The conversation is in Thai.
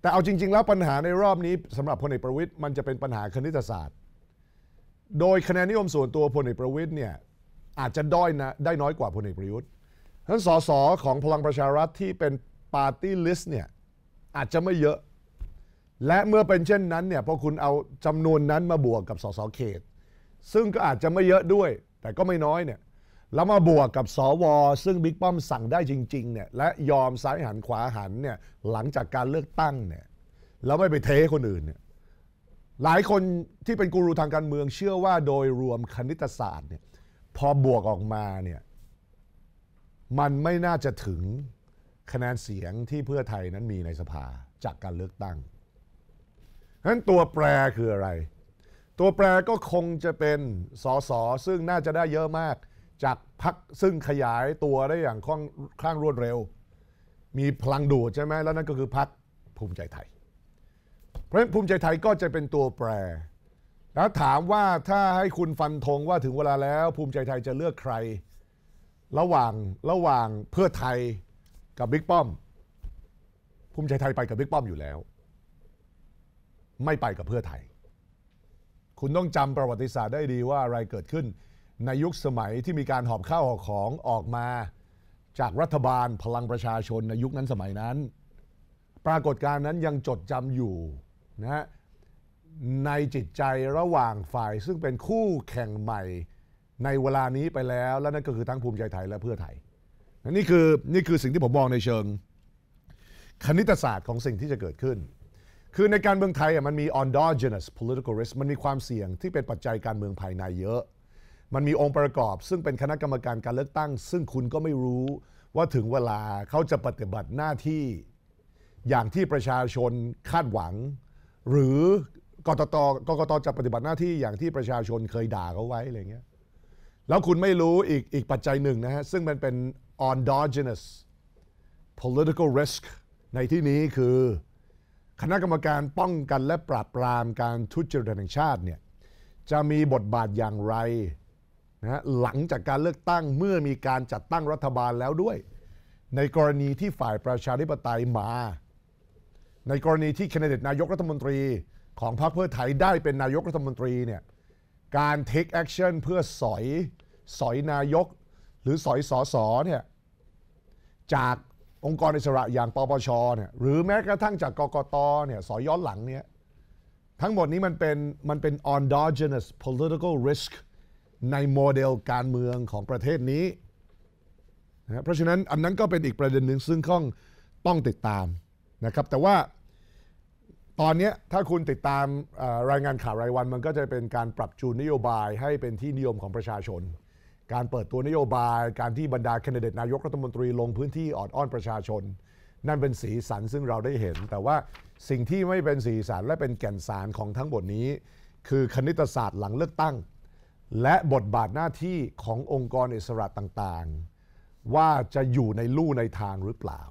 แต่เอาจริง ๆ แล้วปัญหาในรอบนี้ สำหรับพลเอกประวิทย์มันจะเป็นปัญหาคณิตศาสตร์ โดยคะแนนนิยมส่วนตัวพลเอกประวิทย์เนี่ยอาจจะด้อยนะได้น้อยกว่าพลเอกประยุทธ์ทนั้นสสของพลังประชารัฐที่เป็นปาร์ตี้ลิสต์เนี่ยอาจจะไม่เยอะ และเมื่อเป็นเช่นนั้นเนี่ยพอคุณเอาจำนวนนั้นมาบวกกับสสเขต ซึ่งก็อาจจะไม่เยอะด้วยแต่ก็ไม่น้อยเนี่ยแล้วมาบวกกับสวซึ่งบิ๊กป้อมสั่งได้จริงๆเนี่ยและยอมซ้ายหันขวาหันเนี่ยหลังจากการเลือกตั้งเนี่ยแล้วไม่ไปเทคนอื่นเนี่ยหลายคนที่เป็นกูรูทางการเมืองเชื่อว่าโดยรวมคณิตศาสตร์เนี่ยพอบวกออกมาเนี่ยมันไม่น่าจะถึง คะแนนเสียงที่เพื่อไทยนั้นมีในสภาจากการเลือกตั้งนั้นตัวแปรคืออะไร ตัวแปรก็คงจะเป็นสสซึ่งน่าจะได้เยอะมากจากพักซึ่งขยายตัวได้อย่างค่อ่งรวดเร็ว มีพลังดูดใช่ไหมแล้วนั่นก็คือพักภูมิใจไทย เพราะฉะนั้นภูมิใจไทยก็จะเป็นตัวแปร แล้วถามว่าถ้าให้คุณฟันธงว่าถึงเวลาแล้ว ภูมิใจไทยจะเลือกใคร ระหว่างระหว่างเพื่อไทยกับบิ๊กป้อมภูมิใจไทยไปกับบิ๊กป้อมอยู่แล้ว ไม่ไปกับเพื่อไทย คุณต้องจำประวัติศาสตร์ได้ดีว่าอะไรเกิดขึ้นในยุคสมัยที่มีการหอบข้าวหอบของออกมาจากรัฐบาลพลังประชาชนในยุคนั้นสมัยนั้น ปรากฏการณ์นั้นยังจดจำอยู่นะฮะในจิตใจระหว่างฝ่ายซึ่งเป็นคู่แข่งใหม่ในเวลานี้ไปแล้ว และนั่นก็คือทั้งภูมิใจไทยและเพื่อไทยนี่คือนี่คือสิ่งที่ผมมองในเชิง คณิตศาสตร์ของสิ่งที่จะเกิดขึ้น คือในการเมืองไทยมันมี endogenous political risk มันมีความเสี่ยงที่เป็นปัจจัยการเมืองภายในเยอะมันมีองค์ประกอบ ซึ่งเป็นคณะกรรมการการเลือกตั้ง ซึ่งคุณก็ไม่รู้ว่าถึงเวลาเขาจะปฏิบัติหน้าที่อย่างที่ประชาชนคาดหวัง หรือกตตกกตจะปฏิบัติหน้าที่อย่างที่ประชาชนเคยด่าเขาไว้อะไรเงี้ยแล้วคุณไม่รู้อีกอีกปัจจัยหนึ่งนะฮะซึ่งมันเป็น endogenous political risk ในที่นี้คือคณะกรรมการป้องกันและปราบปรามการทุจริตแห่งชาติเนี่ยจะมีบทบาทอย่างไรนะหลังจากการเลือกตั้งเมื่อมีการจัดตั้งรัฐบาลแล้วด้วย ในกรณีที่ฝ่ายประชาธิปไตยมา ในกรณีที่แคนดิเดตนายกรัฐมนตรี ของพรรคเพื่อไทยได้เป็นนายกรัฐมนตรีเนี่ยการ take action เพื่อสอย สอยนายกหรือสอยสอสอเนี่ยจากองค์กรอิสระอย่างปปชเนี่ยหรือแม้กระทั่งจากกกตเนี่ยสอยย้อนหลังเนี่ยทั้งหมดนี้มันเป็นมันเป็น endogenous political risk ในโมเดลการเมืองของประเทศนี้นะเพราะฉะนั้นอันนั้นก็เป็นอีกประเด็นหนึ่งซึ่งข้องต้องติดตามนะครับแต่ว่าตอนนี้ถ้าคุณติดตามรายงานข่าวรายวันมันก็จะเป็นการปรับจูนนโยบายให้เป็นที่นิยมของประชาชน การเปิดตัวนโยบายการที่บรรดาแคนดิเดตนายกรัฐมนตรีลงพื้นที่ออดอ้อนประชาชน นั่นเป็นสีสันซึ่งเราได้เห็น แต่ว่าสิ่งที่ไม่เป็นสีสันและเป็นแก่นสารของทั้งหมดนี้ คือคณิตศาสตร์หลังเลือกตั้งและบทบาทหน้าที่ขององค์กรอิสระต่างๆ ว่าจะอยู่ในลู่ในทางหรือเปล่า